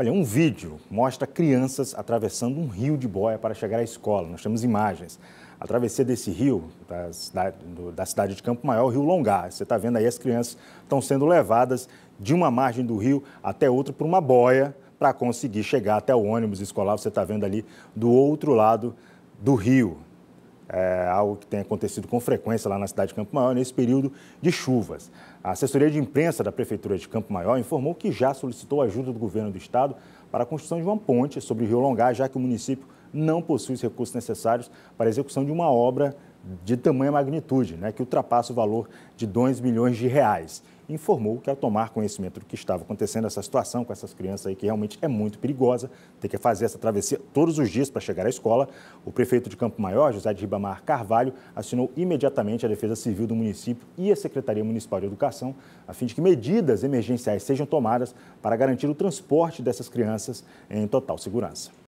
Olha, um vídeo mostra crianças atravessando um rio de boia para chegar à escola. Nós temos imagens. A travessia desse rio, da cidade, do, da cidade de Campo Maior, o Rio Longar. Você está vendo aí, as crianças estão sendo levadas de uma margem do rio até outra por uma boia para conseguir chegar até o ônibus escolar. Você está vendo ali do outro lado do rio é algo que tem acontecido com frequência lá na cidade de Campo Maior nesse período de chuvas. A assessoria de imprensa da Prefeitura de Campo Maior informou que já solicitou ajuda do governo do estado para a construção de uma ponte sobre o Rio Longar, já que o município não possui os recursos necessários para a execução de uma obra de tamanha magnitude, né, que ultrapassa o valor de 2 milhões de reais informou que ao tomar conhecimento do que estava acontecendo, essa situação com essas crianças aí, que realmente é muito perigosa, tem que fazer essa travessia todos os dias para chegar à escola, o prefeito de Campo Maior, José de Ribamar Carvalho, assinou imediatamente a Defesa Civil do município e a Secretaria Municipal de Educação, a fim de que medidas emergenciais sejam tomadas para garantir o transporte dessas crianças em total segurança.